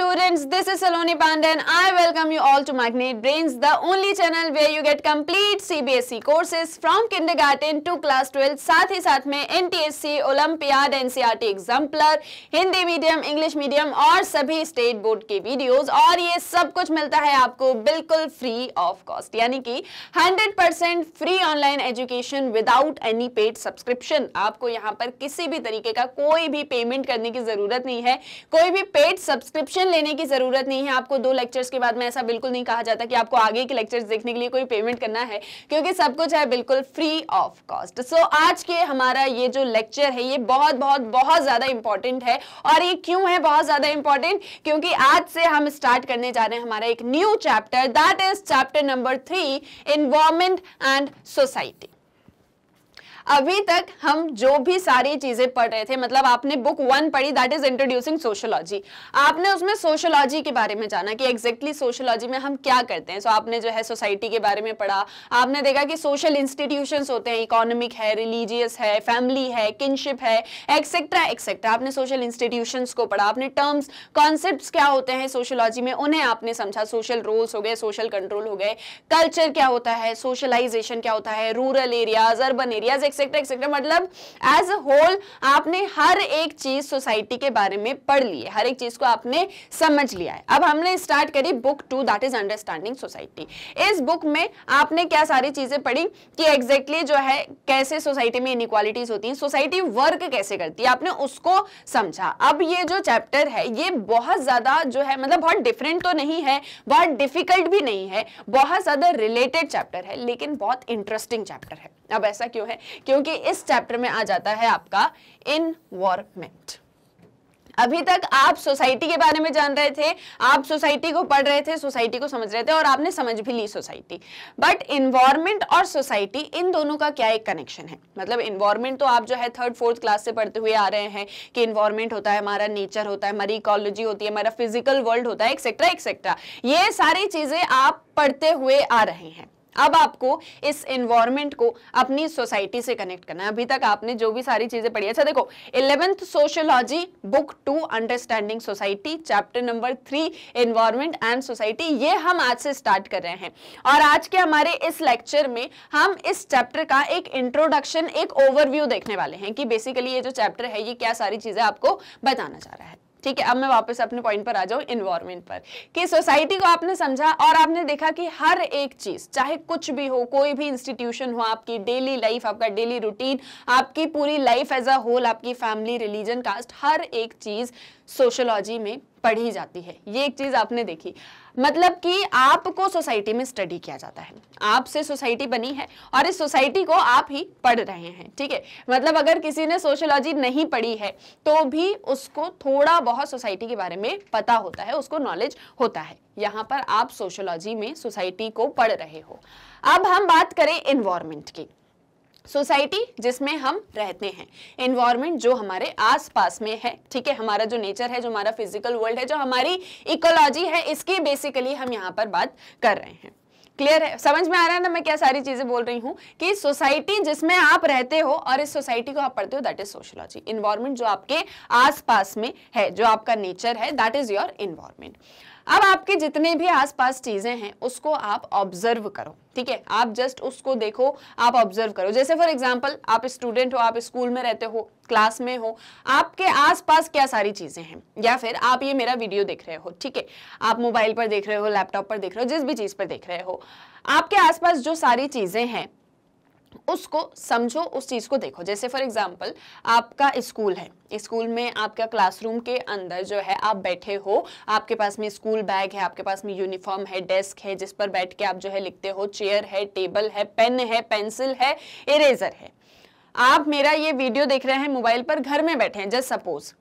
students this is Saloni Pandan I welcome you all to Magnet Brains the only channel where you get complete CBSE courses from kindergarten to class 12 sath hi sath mein NTSC Olympiad ncrt exemplar hindi medium english medium aur sabhi state board ke videos aur ye sab kuch milta hai aapko bilkul free of cost yani ki 100% free online education without any paid subscription aapko yahan par kisi bhi tarike ka koi bhi payment karne ki zarurat nahi hai koi bhi paid subscription tension लेने की जरूरत नहीं है आपको दो lectures के बाद में ऐसा बिल्कुल नहीं कहा जाता कि आपको आगे के लेक्चर्स देखने के लिए कोई पेमेंट करना है क्योंकि सब कुछ है बिल्कुल फ्री ऑफ कॉस्ट सो आज के हमारा ये जो लेक्चर है ये बहुत बहुत बहुत ज्यादा इंपॉर्टेंट है और ये क्यों है बहुत ज्यादा इंपॉर्टेंट क्योंकि आज से हम स्टार्ट करने जा रहे हैं हमारा एक new chapter that is chapter number three environment and society अभी तक हम जो भी सारी चीजें पढ़ रहे थे मतलब आपने बुक वन पढ़ी दैट इज इंट्रोड्यूसिंग सोशोलॉजी आपने उसमें सोशोलॉजी के बारे में जाना कि एग्जैक्टली exactly सोशोलॉजी में हम क्या करते हैं सो so, आपने जो है सोसाइटी के बारे में पढ़ा आपने देखा कि सोशल इंस्टीट्यूशन होते हैं इकोनॉमिक है रिलीजियस है फैमिली है किनशिप है एक्सेट्रा एक्सेट्रा आपने सोशल इंस्टीट्यूशन को पढ़ा आपने टर्म्स कॉन्सेप्ट क्या होते हैं सोशोलॉजी में उन्हें आपने समझा सोशल रोल्स हो गए सोशल कंट्रोल हो गए कल्चर क्या होता है सोशलाइजेशन क्या होता है rural areas urban areas etcetera etcetera मतलब एज अ होल आपने हर एक चीज सोसाइटी के बारे में पढ़ ली है हर एक चीज को आपने समझ लिया है अब हमने स्टार्ट करी book two that is understanding society इस बुक में आपने क्या सारी चीजें पढ़ी कि एग्जैक्टली exactly जो है कैसे सोसाइटी में इनक्वालिटीज होती है सोसाइटी वर्क कैसे करती है आपने उसको समझा अब ये जो चैप्टर है ये बहुत ज्यादा जो है मतलब बहुत डिफरेंट तो नहीं है बहुत डिफिकल्ट भी नहीं है बहुत ज्यादा रिलेटेड चैप्टर है लेकिन बहुत इंटरेस्टिंग चैप्टर है अब ऐसा क्यों है क्योंकि इस चैप्टर में आ जाता है आपका इनवॉर्मेंट अभी तक आप सोसाइटी के बारे में जान रहे थे आप सोसाइटी को पढ़ रहे थे सोसाइटी को समझ रहे थे और आपने समझ भी ली सोसाइटी बट इन्वायरमेंट और सोसाइटी इन दोनों का क्या एक कनेक्शन है मतलब इन्वायरमेंट तो आप जो है थर्ड फोर्थ क्लास से पढ़ते हुए आ रहे हैं कि इन्वायरमेंट होता है हमारा नेचर होता है हमारी इकोलॉजी होती है हमारा फिजिकल वर्ल्ड होता है एक्सेट्रा एक्सेट्रा ये सारी चीजें आप पढ़ते हुए आ रहे हैं अब आपको इस एनवायरमेंट को अपनी सोसाइटी से कनेक्ट करना है अभी तक आपने जो भी सारी चीजें पढ़ी अच्छा देखो eleventh sociology book two understanding society chapter number three environment and society ये हम आज से स्टार्ट कर रहे हैं और आज के हमारे इस लेक्चर में हम इस चैप्टर का एक इंट्रोडक्शन एक ओवरव्यू देखने वाले हैं कि बेसिकली ये जो चैप्टर है ये क्या सारी चीजें आपको बताना चाह रहा है ठीक है अब मैं वापस अपने पॉइंट पर आ जाऊँ इन्वायरमेंट पर कि सोसाइटी को आपने समझा और आपने देखा कि हर एक चीज़ चाहे कुछ भी हो कोई भी इंस्टीट्यूशन हो आपकी डेली लाइफ आपका डेली रूटीन आपकी पूरी लाइफ एज अ होल आपकी फैमिली रिलीजन कास्ट हर एक चीज़ सोशोलॉजी में पढ़ी जाती है ये एक चीज़ आपने देखी मतलब कि आपको सोसाइटी में स्टडी किया जाता है आपसे सोसाइटी बनी है और इस सोसाइटी को आप ही पढ़ रहे हैं ठीक है मतलब अगर किसी ने सोशोलॉजी नहीं पढ़ी है तो भी उसको थोड़ा बहुत सोसाइटी के बारे में पता होता है उसको नॉलेज होता है यहाँ पर आप सोशोलॉजी में सोसाइटी को पढ़ रहे हो अब हम बात करें इन्वायरमेंट की सोसाइटी जिसमें हम रहते हैं इन्वायरमेंट जो हमारे आसपास में है ठीक है हमारा जो नेचर है जो हमारा फिजिकल वर्ल्ड है जो हमारी इकोलॉजी है इसकी बेसिकली हम यहाँ पर बात कर रहे हैं क्लियर है समझ में आ रहा है ना मैं क्या सारी चीजें बोल रही हूँ कि सोसाइटी जिसमें आप रहते हो और इस सोसाइटी को आप पढ़ते हो दैट इज सोशोलॉजी इन्वायरमेंट जो आपके आसपास में है जो आपका नेचर है दैट इज योर इन्वायरमेंट अब आपके जितने भी आसपास चीजें हैं उसको आप ऑब्जर्व करो ठीक है आप जस्ट उसको देखो आप ऑब्जर्व करो जैसे फॉर एग्जाम्पल आप स्टूडेंट हो आप स्कूल में रहते हो क्लास में हो आपके आसपास क्या सारी चीजें हैं या फिर आप ये मेरा वीडियो देख रहे हो ठीक है आप मोबाइल पर देख रहे हो लैपटॉप पर देख रहे हो जिस भी चीज पर देख रहे हो आपके आसपास जो सारी चीजें हैं उसको समझो उस चीज़ को देखो जैसे फॉर एग्जांपल आपका स्कूल है स्कूल में आपका क्लासरूम के अंदर जो है आप बैठे हो आपके पास में स्कूल बैग है आपके पास में यूनिफॉर्म है डेस्क है जिस पर बैठ के आप जो है लिखते हो चेयर है टेबल है पेन है पेंसिल है इरेजर है आप मेरा ये वीडियो देख रहे हैं मोबाइल पर घर में बैठे हैं जस्ट सपोज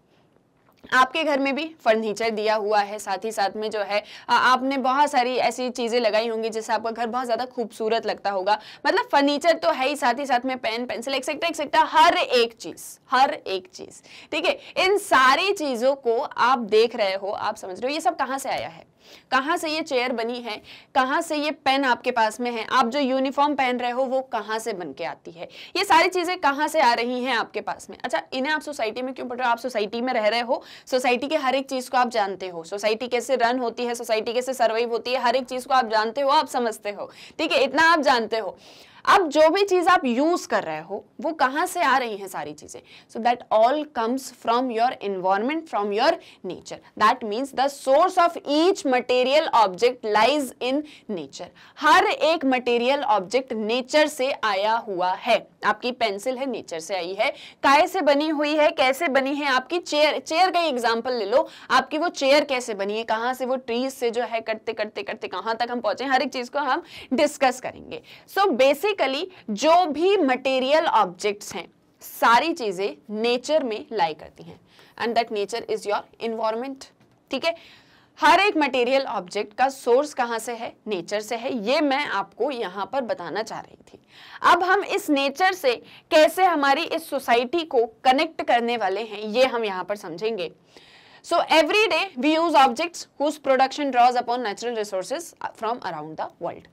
आपके घर में भी फर्नीचर दिया हुआ है साथ ही साथ में जो है आपने बहुत सारी ऐसी चीज़ें लगाई होंगी जिससे आपका घर बहुत ज़्यादा खूबसूरत लगता होगा मतलब फर्नीचर तो है ही साथ ही साथ में पेन पेंसिल एक्सेट्रा एक्सेट्रा हर एक चीज़ हर एक चीज़ ठीक है इन सारी चीज़ों को आप देख रहे हो आप समझ रहे हो ये सब कहाँ से आया है कहाँ से ये चेयर बनी है कहाँ से ये पेन आपके पास में है आप जो यूनिफॉर्म पहन रहे हो वो कहाँ से बन के आती है ये सारी चीज़ें कहाँ से आ रही हैं आपके पास में अच्छा इन्हें आप सोसाइटी में क्यों पढ़ रहे हो आप सोसाइटी में रह रहे हो सोसाइटी के हर एक चीज़ को आप जानते हो सोसाइटी कैसे रन होती है सोसाइटी कैसे सर्वाइव होती है हर एक चीज़ को आप जानते हो आप समझते हो ठीक है इतना आप जानते हो अब जो भी चीज़ आप यूज़ कर रहे हो वो कहां से आ रही हैं सारी चीज़ें so that all comes from your environment from your nature that means the source of each material object lies in nature हर एक मटेरियल ऑब्जेक्ट नेचर से आया हुआ है आपकी पेंसिल है नेचर से आई है काय से बनी हुई है कैसे बनी है आपकी चेयर चेयर का एग्जाम्पल ले लो आपकी वो चेयर कैसे बनी है कहां से वो ट्रीज से जो है करते करते करते कहां तक हम पहुंचे हर एक चीज़ को हम डिस्कस करेंगे सो बेसिक बेसिकली जो भी मटेरियल ऑब्जेक्ट्स हैं सारी चीज़ें नेचर में लाई करती हैं and that nature is your environment ठीक है हर एक मटेरियल ऑब्जेक्ट का सोर्स कहाँ से है नेचर से है ये मैं आपको यहाँ पर बताना चाह रही थी अब हम इस नेचर से कैसे हमारी इस सोसाइटी को कनेक्ट करने वाले हैं ये हम यहाँ पर समझेंगे so every day we use objects whose production draws upon natural resources from around the world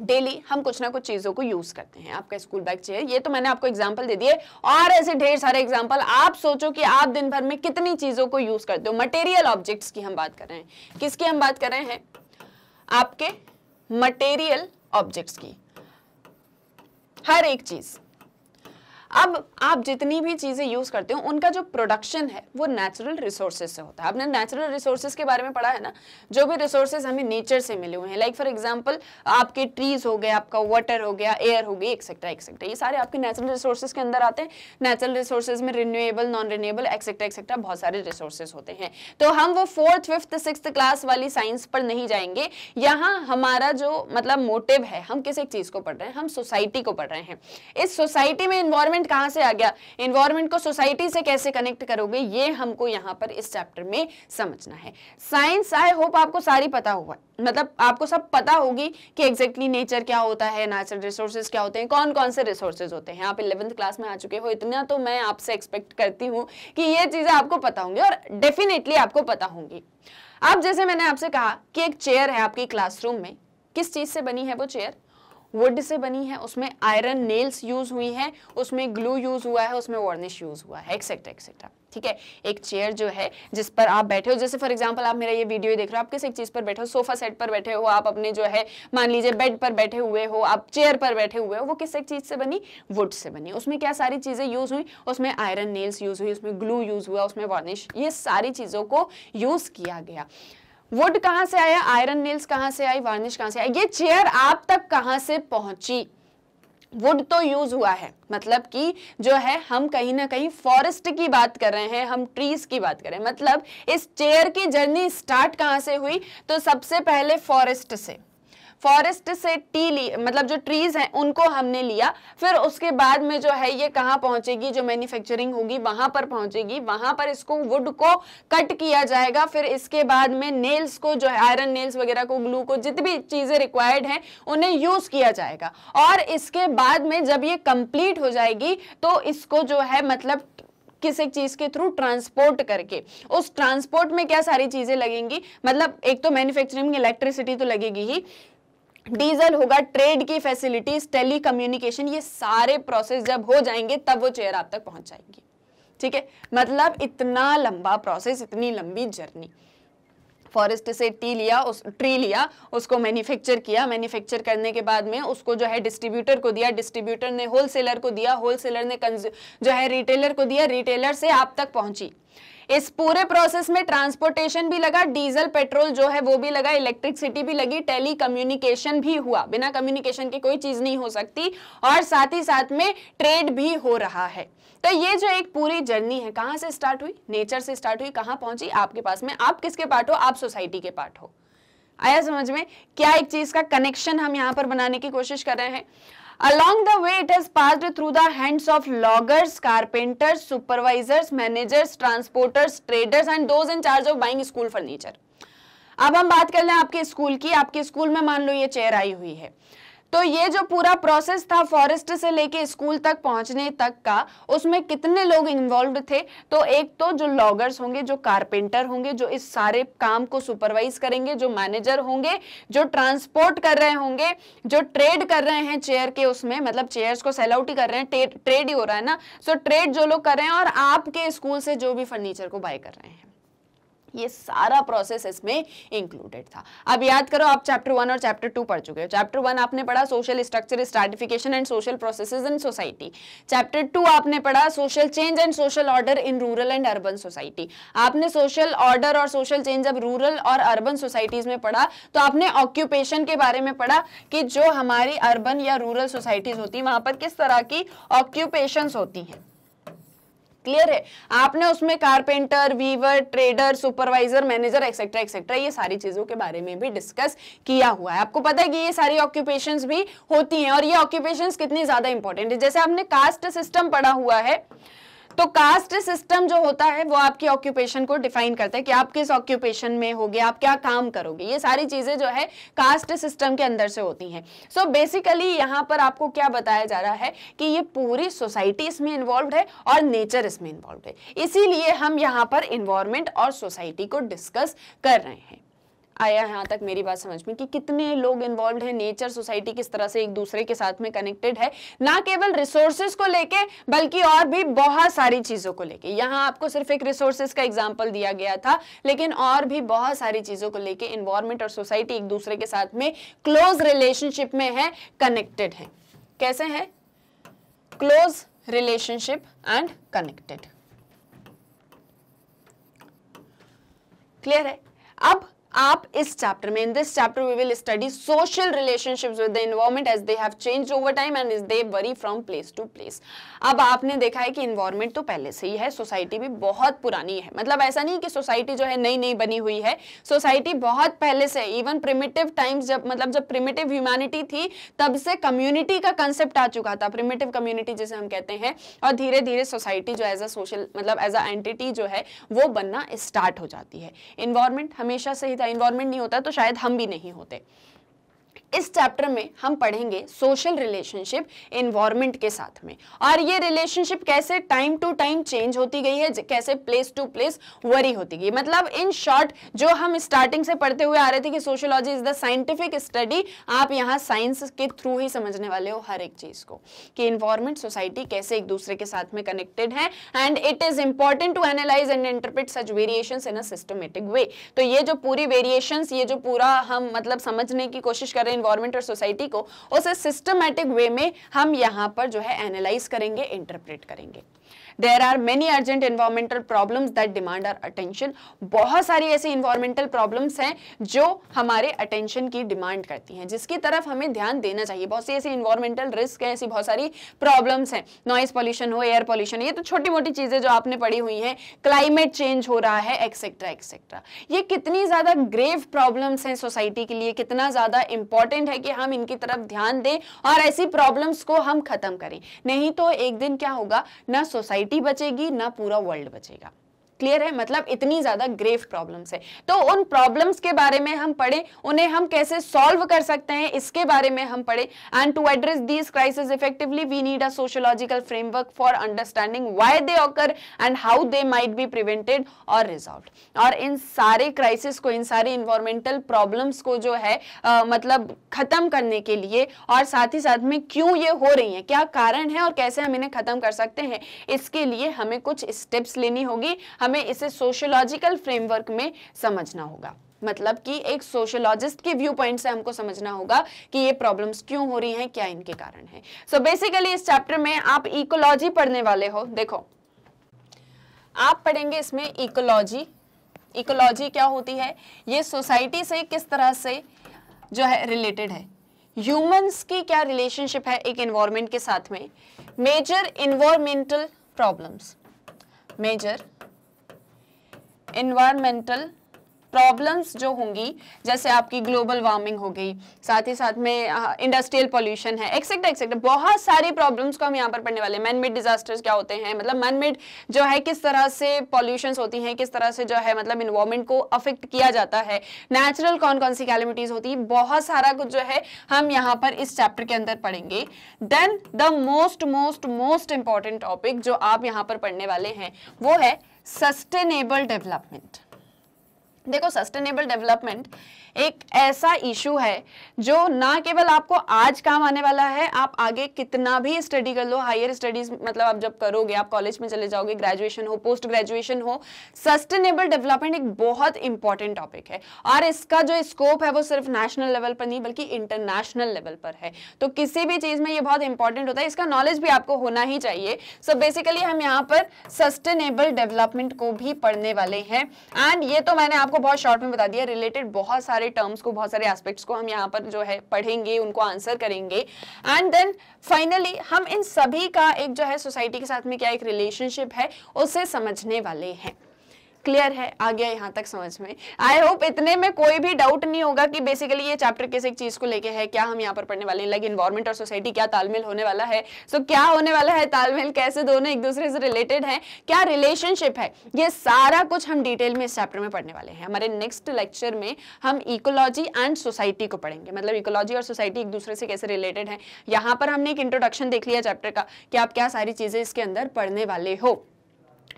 daily हम कुछ ना कुछ चीज़ों को यूज़ करते हैं आपका स्कूल बैग चाहिए ये तो मैंने आपको एग्जांपल दे दिए और ऐसे ढेर सारे एग्जांपल आप सोचो कि आप दिन भर में कितनी चीज़ों को यूज़ करते हो मटेरियल ऑब्जेक्ट्स की हम बात कर रहे हैं किसकी हम बात कर रहे हैं आपके मटेरियल ऑब्जेक्ट्स की हर एक चीज़ अब आप जितनी भी चीज़ें यूज़ करते हो उनका जो प्रोडक्शन है वो नेचुरल रिसोर्सेज से होता है आपने नेचुरल रिसोर्सेज के बारे में पढ़ा है ना जो भी रिसोर्सेज हमें नेचर से मिले हुए हैं लाइक फॉर एग्जाम्पल आपके ट्रीज हो गए आपका वाटर हो गया एयर हो गई एक्सेट्रा एक्सेट्रा ये सारे आपके नेचुरल रिसोर्सेज के अंदर आते हैं नेचुरल रिसोर्सेज में renewable non renewable etcetera etcetera बहुत सारे रिसोर्सेज होते हैं तो हम वो फोर्थ फिफ्थ सिक्स क्लास वाली साइंस पर नहीं जाएंगे यहाँ हमारा जो मतलब मोटिव है हम किस एक चीज़ को पढ़ रहे हैं हम सोसाइटी को पढ़ रहे हैं इस सोसाइटी में इन्वॉर्मेंट इन्वायरमेंट कहां से आ गया इन्वायरमेंट को सोसाइटी से कैसे कनेक्ट करोगे ये हमको यहां पर इस चैप्टर में समझना है साइंस आई होप आपको सारी पता होगा मतलब आपको सब पता होगी कि एग्जैक्टली exactly नेचर क्या होता है नेचुरल रिसोर्सेज क्या होते हैं कौन कौन से रिसोर्सेज होते हैं आप इलेवंथ क्लास में आ चुके हो इतना तो मैं आपसे एक्सपेक्ट करती हूँ कि ये चीज़ें आपको पता होंगी और डेफिनेटली आपको पता होंगी अब जैसे मैंने आपसे कहा कि एक चेयर है आपकी क्लासरूम में किस चीज़ से बनी है वो चेयर वुड से बनी है उसमें आयरन नेल्स यूज हुई है उसमें ग्लू यूज हुआ है उसमें वार्निश यूज हुआ है एक्सेट्रा एक्सेट्रा ठीक है एक चेयर जो है जिस पर आप बैठे हो जैसे फॉर एग्जांपल आप मेरा ये वीडियो देख रहे हो आप किस एक चीज पर बैठे हो सोफा सेट पर बैठे हो आप अपने जो है मान लीजिए बेड पर बैठे हुए हो आप चेयर पर बैठे हुए हो वो किस एक चीज से बनी वुड से बनी उसमें क्या सारी चीजें यूज हुई उसमें आयरन नेल्स यूज हुई उसमें ग्लू यूज हुआ उसमें वार्निश ये सारी चीजों को यूज किया गया वुड कहाँ से आया आयरन नेल्स कहाँ से आई वार्निश कहां से आई ये चेयर आप तक कहां से पहुंची वुड तो यूज हुआ है मतलब कि जो है हम कहीं ना कहीं फॉरेस्ट की बात कर रहे हैं हम ट्रीज की बात कर रहे हैं मतलब इस चेयर की जर्नी स्टार्ट कहां से हुई तो सबसे पहले फॉरेस्ट से फॉरेस्ट से टी ली मतलब जो ट्रीज हैं उनको हमने लिया फिर उसके बाद में जो है ये कहां पहुंचेगी जो मैन्युफैक्चरिंग होगी वहां पर पहुंचेगी वहां पर इसको वुड को कट किया जाएगा फिर इसके बाद में नेल्स को जो है आयरन नेल्स वगैरह को ग्लू को जितनी भी चीजें रिक्वायर्ड हैं उन्हें यूज किया जाएगा और इसके बाद में जब ये कंप्लीट हो जाएगी तो इसको जो है मतलब किसी चीज के थ्रू ट्रांसपोर्ट करके उस ट्रांसपोर्ट में क्या सारी चीजें लगेंगी मतलब एक तो मैन्युफैक्चरिंग इलेक्ट्रिसिटी तो लगेगी ही डीजल होगा ट्रेड की फैसिलिटीज टेली कम्युनिकेशन ये सारे प्रोसेस जब हो जाएंगे तब वो चेयर आप तक पहुंच जाएंगी ठीक है मतलब इतना लंबा प्रोसेस इतनी लंबी जर्नी फॉरेस्ट से टी लिया उस ट्री लिया उसको मैन्युफैक्चर किया मैन्युफैक्चर करने के बाद में उसको जो है डिस्ट्रीब्यूटर को दिया डिस्ट्रीब्यूटर ने होलसेलर को दिया होलसेलर ने जो है रिटेलर को दिया रिटेलर से आप तक पहुंची इस पूरे प्रोसेस में ट्रांसपोर्टेशन भी लगा डीजल पेट्रोल जो है वो भी लगा इलेक्ट्रिसिटी भी लगी टेली कम्युनिकेशन भी हुआ बिना कम्युनिकेशन की कोई चीज नहीं हो सकती और साथ ही साथ में ट्रेड भी हो रहा है तो ये जो एक पूरी जर्नी है कहां से स्टार्ट हुई नेचर से स्टार्ट हुई कहां पहुंची आपके पास में आप किसके पार्ट हो आप सोसाइटी के पार्ट हो आया समझ में क्या एक चीज का कनेक्शन हम यहाँ पर बनाने की कोशिश कर रहे हैं along the way it has passed through the hands of loggers carpenters supervisors managers transporters traders and those in charge of buying school furniture अब हम बात कर लें आपके स्कूल की आपके स्कूल में मान लो ये चेयर आई हुई है तो ये जो पूरा प्रोसेस था फॉरेस्ट से लेके स्कूल तक पहुंचने तक का उसमें कितने लोग इन्वॉल्व थे तो एक तो जो लॉगर्स होंगे जो कारपेंटर होंगे जो इस सारे काम को सुपरवाइज करेंगे जो मैनेजर होंगे जो ट्रांसपोर्ट कर रहे होंगे जो ट्रेड कर रहे हैं चेयर के उसमें मतलब चेयर्स को सेल आउट ही कर रहे हैं ट्रेड ही हो रहा है ना सो ट्रेड जो लोग कर रहे हैं और आपके स्कूल से जो भी फर्नीचर को बाय कर रहे हैं ये सारा प्रोसेस इसमें इंक्लूडेड था अब याद करो आप चैप्टर वन और चैप्टर टू पढ़ चुके हो चैप्टर वन आपने पढ़ा social structure stratification and social processes in society chapter two आपने पढ़ा social change and social order in rural and urban society आपने सोशल ऑर्डर और सोशल चेंज जब रूरल और अर्बन सोसाइटीज में पढ़ा तो आपने ऑक्यूपेशन के बारे में पढ़ा कि जो हमारी अर्बन या रूरल सोसाइटीज होती है वहां पर किस तरह की ऑक्यूपेशन होती हैं क्लियर है आपने उसमें carpenter weaver trader supervisor manager etcetera etcetera ये सारी चीजों के बारे में भी डिस्कस किया हुआ है आपको पता है कि ये सारी ऑक्यूपेशन भी होती हैं और ये ऑक्यूपेशन कितनी ज्यादा इंपॉर्टेंट है जैसे आपने कास्ट सिस्टम पढ़ा हुआ है तो कास्ट सिस्टम जो होता है वो आपकी ऑक्यूपेशन को डिफाइन करता है कि आप किस ऑक्यूपेशन में होगे आप क्या काम करोगे ये सारी चीजें जो है कास्ट सिस्टम के अंदर से होती हैं सो बेसिकली यहाँ पर आपको क्या बताया जा रहा है कि ये पूरी सोसाइटी इसमें इन्वॉल्व है और नेचर इसमें इन्वॉल्व है इसीलिए हम यहाँ पर इन्वायरमेंट और सोसाइटी को डिस्कस कर रहे हैं आया यहाँ तक मेरी बात समझ में कि कितने लोग इन्वॉल्व हैं नेचर सोसाइटी किस तरह से एक दूसरे के साथ में कनेक्टेड है ना केवल रिसोर्सेज को लेके बल्कि और भी बहुत सारी चीज़ों को लेके यहाँ आपको सिर्फ एक रिसोर्सेज का एग्जाम्पल दिया गया था लेकिन और भी बहुत सारी चीज़ों को लेके इन्वायरमेंट और सोसाइटी एक दूसरे के साथ में क्लोज रिलेशनशिप में है कनेक्टेड है कैसे है close relationship and connected clear है अब आप इस चैप्टर में in this chapter we will study social relationships with the environment as they have changed over time and is they vary from place to place अब आपने देखा है कि इन्वायरमेंट तो पहले से ही है सोसाइटी भी बहुत पुरानी है मतलब ऐसा नहीं कि सोसाइटी जो है नई नई बनी हुई है सोसाइटी बहुत पहले से इवन प्रिमिटिव टाइम्स जब मतलब जब प्रिमिटिव ह्यूमैनिटी थी तब से कम्युनिटी का कंसेप्ट आ चुका था प्रिमिटिव कम्युनिटी जिसे हम कहते हैं और धीरे धीरे सोसाइटी जो एज अ सोशल मतलब एज अ एंटिटी जो है वो बनना स्टार्ट हो जाती है इन्वायरमेंट हमेशा से ही इन्वायरमेंट नहीं होता तो शायद हम भी नहीं होते इस चैप्टर में हम पढ़ेंगे सोशल रिलेशनशिप इन्वायरमेंट के साथ में और ये रिलेशनशिप कैसे टाइम टू टाइम चेंज होती गई है कैसे प्लेस टू प्लेस वरी होती गई मतलब इन शॉर्ट जो हम स्टार्टिंग से पढ़ते हुए आ रहे थे कि sociology is the scientific study आप यहाँ साइंस के थ्रू ही समझने वाले हो हर एक चीज को कि इन्वायरमेंट सोसाइटी कैसे एक दूसरे के साथ में कनेक्टेड है and it is important to analyse and interpret such variation in a systematic way तो ये जो पूरी वेरिएशन ये जो पूरा हम मतलब समझने की कोशिश कर रहे हैं गवर्नमेंट और सोसाइटी को उसे सिस्टमेटिक वे में हम यहाँ पर जो है एनालाइज करेंगे इंटरप्रेट करेंगे there are many urgent environmental problem that demand our attention बहुत सारी ऐसी इन्वायरमेंटल प्रॉब्लम्स हैं जो हमारे अटेंशन की डिमांड करती हैं जिसकी तरफ हमें ध्यान देना चाहिए बहुत सी ऐसी इन्वायरमेंटल रिस्क हैं ऐसी बहुत सारी प्रॉब्लम्स हैं नॉइज पॉल्यूशन हो एयर पॉल्यूशन ये तो छोटी मोटी चीज़ें जो आपने पढ़ी हुई हैं क्लाइमेट चेंज हो रहा है एक्सेट्रा एक्सेट्रा ये कितनी ज़्यादा ग्रेव प्रॉब्लम्स हैं सोसाइटी के लिए कितना ज़्यादा इंपॉर्टेंट है कि हम इनकी तरफ ध्यान दें और ऐसी प्रॉब्लम्स को हम खत्म करें नहीं तो एक दिन क्या होगा ना सोसाइटी सोसाइटी बचेगी ना पूरा वर्ल्ड बचेगा क्लियर है मतलब इतनी ज्यादा ग्रेव प्रॉब्लम्स है तो उन प्रॉब्लम्स के बारे में हम पढ़े उन्हें हम कैसे सॉल्व कर सकते हैं इसके बारे में हम पढ़े and to address this crisis effectively we need a sociological framework for understanding why they occur and how they might be prevented और रिजॉल्व और इन सारे क्राइसिस को इन सारे इन्वायरमेंटल प्रॉब्लम्स को जो है आ, मतलब खत्म करने के लिए और साथ ही साथ में क्यों ये हो रही है क्या कारण है और कैसे हम इन्हें खत्म कर सकते हैं इसके लिए हमें कुछ स्टेप्स लेनी होगी हम हमें इसे सोशियोलॉजिकल फ्रेमवर्क में समझना होगा मतलब कि एक सोशियोलॉजिस्ट के व्यू पॉइंट से हमको समझना होगा कि ये प्रॉब्लम्स क्यों हो रही हैं क्या इनके कारण है सो so बेसिकली इस चैप्टर में आप इकोलॉजी पढ़ने वाले हो देखो आप पढ़ेंगे इसमें इकोलॉजी इकोलॉजी क्या होती है ये सोसाइटी से किस तरह से जो है रिलेटेड है ह्यूमंस की क्या रिलेशनशिप है एक इन्वायरमेंट के साथ में major environmental problems major environmental problems जो होंगी जैसे आपकी ग्लोबल वार्मिंग हो गई साथ ही साथ में इंडस्ट्रियल पोल्यूशन है एक्सेट्रा एक्सेट्रा बहुत सारी प्रॉब्लम्स को हम यहाँ पर पढ़ने वाले हैं मैनमेड डिजास्टर्स क्या होते हैं मतलब मैनमेड जो है किस तरह से पॉल्यूशन होती हैं किस तरह से जो है मतलब इन्वायरमेंट को अफेक्ट किया जाता है नेचुरल कौन कौन सी कैलमिटीज होती है बहुत सारा कुछ जो है हम यहाँ पर इस चैप्टर के अंदर पढ़ेंगे then the most most most important topic जो आप यहाँ पर पढ़ने वाले हैं वो है सस्टेनेबल डेवलपमेंट देखो सस्टेनेबल डेवलपमेंट एक ऐसा इशू है जो ना केवल आपको आज काम आने वाला है आप आगे कितना भी स्टडी कर लो हायर स्टडीज मतलब आप जब करोगे आप कॉलेज में चले जाओगे ग्रेजुएशन हो पोस्ट ग्रेजुएशन हो सस्टेनेबल डेवलपमेंट एक बहुत इंपॉर्टेंट टॉपिक है और इसका जो स्कोप है वो सिर्फ नेशनल लेवल पर नहीं बल्कि इंटरनेशनल लेवल पर है तो किसी भी चीज में ये बहुत इंपॉर्टेंट होता है इसका नॉलेज भी आपको होना ही चाहिए सो so बेसिकली हम यहाँ पर सस्टेनेबल डेवलपमेंट को भी पढ़ने वाले हैं एंड ये तो मैंने आपको बहुत शॉर्ट में बता दिया रिलेटेड बहुत सारे सारे टर्म्स को बहुत सारे एस्पेक्ट्स को हम यहाँ पर जो है पढ़ेंगे उनको आंसर करेंगे एंड देन फाइनली हम इन सभी का एक जो है सोसाइटी के साथ में क्या एक रिलेशनशिप है उसे समझने वाले हैं क्लियर है आ गया यहाँ तक समझ में आई होप इतने में कोई भी डाउट नहीं होगा कि बेसिकली ये चैप्टर किस एक चीज को लेके है क्या हम यहाँ पर पढ़ने वाले हैं लाइक इन्वायरमेंट और सोसाइटी क्या तालमेल होने वाला है सो so, क्या होने वाला है तालमेल कैसे दोनों एक दूसरे से रिलेटेड है क्या रिलेशनशिप है ये सारा कुछ हम डिटेल में इस चैप्टर में पढ़ने वाले हैं हमारे नेक्स्ट लेक्चर में हम इकोलॉजी एंड सोसाइटी को पढ़ेंगे मतलब इकोलॉजी और सोसाइटी एक दूसरे से कैसे रिलेटेड है यहाँ पर हमने एक इंट्रोडक्शन देख लिया चैप्टर का कि आप क्या सारी चीजें इसके अंदर पढ़ने वाले हो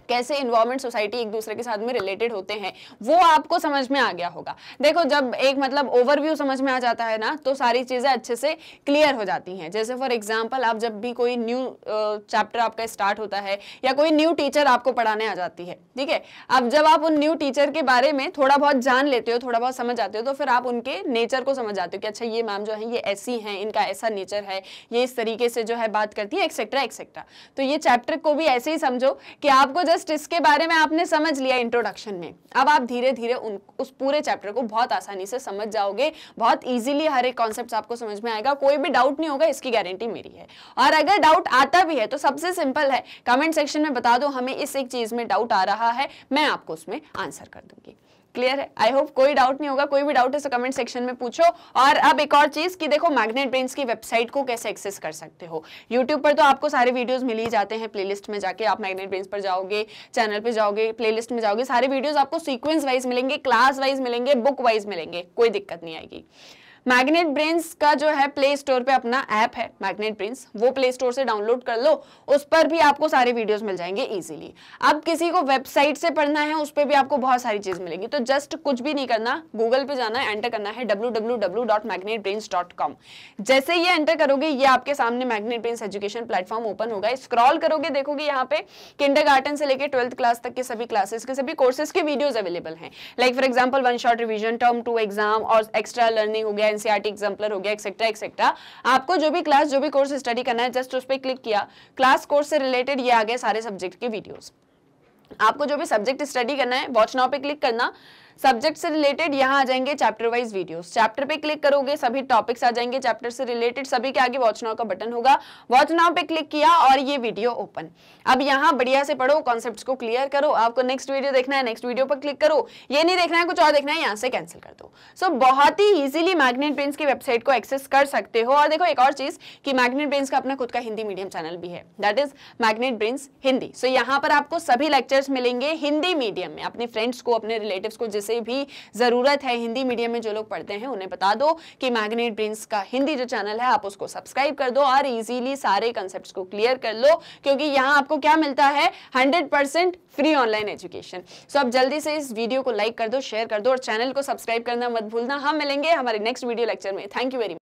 कैसे इन्वॉल्वमेंट सोसाइटी एक दूसरे के साथ में रिलेटेड होते हैं वो आपको समझ में आ गया होगा देखो जब एक मतलब ओवरव्यू समझ में आ जाता है ना तो सारी चीज़ें अच्छे से क्लियर हो जाती हैं जैसे फॉर एग्जाम्पल आप जब भी कोई न्यू चैप्टर आपका स्टार्ट होता है या कोई न्यू टीचर आपको पढ़ाने आ जाती है ठीक है अब जब आप उन न्यू टीचर के बारे में थोड़ा बहुत जान लेते हो थोड़ा बहुत समझ आते हो तो फिर आप उनके नेचर को समझ आते हो कि अच्छा ये मैम जो है ये ऐसी है इनका ऐसा नेचर है ये इस तरीके से जो है बात करती है एक्सेट्रा एक्सेट्रा तो ये चैप्टर को भी ऐसे ही समझो कि आपको जस्ट जस्ट इसके बारे में आपने समझ लिया इंट्रोडक्शन में अब आप धीरे धीरे उन उस पूरे चैप्टर को बहुत आसानी से समझ जाओगे बहुत इजीली हर एक कॉन्सेप्ट आपको समझ में आएगा कोई भी डाउट नहीं होगा इसकी गारंटी मेरी है और अगर डाउट आता भी है तो सबसे सिंपल है कमेंट सेक्शन में बता दो हमें इस एक चीज में डाउट आ रहा है मैं आपको उसमें आंसर कर दूंगी क्लियर है आई होप कोई डाउट नहीं होगा कोई भी डाउट है तो कमेंट सेक्शन में पूछो और अब एक और चीज कि देखो मैग्नेट ब्रेन्स की वेबसाइट को कैसे एक्सेस कर सकते हो यूट्यूब पर तो आपको सारे वीडियोस मिल ही जाते हैं प्लेलिस्ट में जाके आप मैग्नेट ब्रेन्स पर जाओगे चैनल पर जाओगे प्लेलिस्ट में जाओगे सारे वीडियोज आपको सीक्वेंस वाइज मिलेंगे क्लास वाइज मिलेंगे बुक वाइज मिलेंगे कोई दिक्कत नहीं आएगी मैग्नेट ब्रेन्स का जो है प्ले स्टोर पे अपना ऐप है मैग्नेट ब्रेन्स वो प्ले स्टोर से डाउनलोड कर लो उस पर भी आपको सारे वीडियोस मिल जाएंगे इजीली अब किसी को वेबसाइट से पढ़ना है उस पर भी आपको बहुत सारी चीज़ मिलेगी तो जस्ट कुछ भी नहीं करना गूगल पे जाना है एंटर करना है डब्ल्यू जैसे ये एंटर करोगे ये आपके सामने Magnet Brains education platform open होगा स्क्रॉल करोगे देखोगे यहाँ पे किंडर से लेकर ट्वेल्थ क्लास तक के सभी क्लासेस के सभी कोर्सेज के वीडियोज अवेलेबल है like for example one short revision term two exam और एक्स्ट्रा लर्निंग हो गया एनसीआरटी एग्जाम्पलर e हो गया एक्सेट्रा एक्सेट्रा आपको जो भी क्लास जो भी कोर्स स्टडी करना है जस्ट उस पर क्लिक किया क्लास कोर्स से रिलेटेड ये आ गए सारे सब्जेक्ट के वीडियोज़ आपको जो भी सब्जेक्ट स्टडी करना है वॉच नाउ पे क्लिक करना सब्जेक्ट से रिलेटेड यहाँ आ जाएंगे चैप्टर वाइज वीडियो चैप्टर पे क्लिक करोगे सभी टॉपिक्स आ जाएंगे चैप्टर से रिलेटेड सभी के आगे वॉच नाउ का बटन होगा वॉच पे क्लिक किया और ये वीडियो ओपन अब यहाँ बढ़िया से पढ़ो कॉन्सेप्ट को क्लियर करो आपको नेक्स्ट वीडियो देखना है नेक्स्ट वीडियो पर क्लिक करो ये नहीं देखना है कुछ और देखना है यहाँ से कैंसिल कर दो सो so, बहुत ही इजिली मैग्नेट प्रिंस की वेबसाइट को एक्सेस कर सकते हो और देखो एक और चीज की मैग्नेट प्रिंस का अपना खुद का हिंदी मीडियम चैनल भी है that is Magnet Brains Hindi so यहाँ पर आपको सभी लेक्चर्स मिलेंगे हिंदी मीडियम में अपने फ्रेंड्स को अपने रिलेटिव को जिस उसे भी ज़रूरत है हिंदी मीडियम में जो लोग पढ़ते हैं उन्हें बता दो कि मैग्नेट ब्रेन्स का हिंदी जो चैनल है आप उसको सब्सक्राइब कर दो और इजीली सारे कंसेप्ट को क्लियर कर लो क्योंकि यहां आपको क्या मिलता है hundred percent free online education so आप जल्दी से इस वीडियो को लाइक कर दो शेयर कर दो और चैनल को सब्सक्राइब करना मत भूलना हम मिलेंगे हमारे नेक्स्ट वीडियो लेक्चर में थैंक यू वेरी मच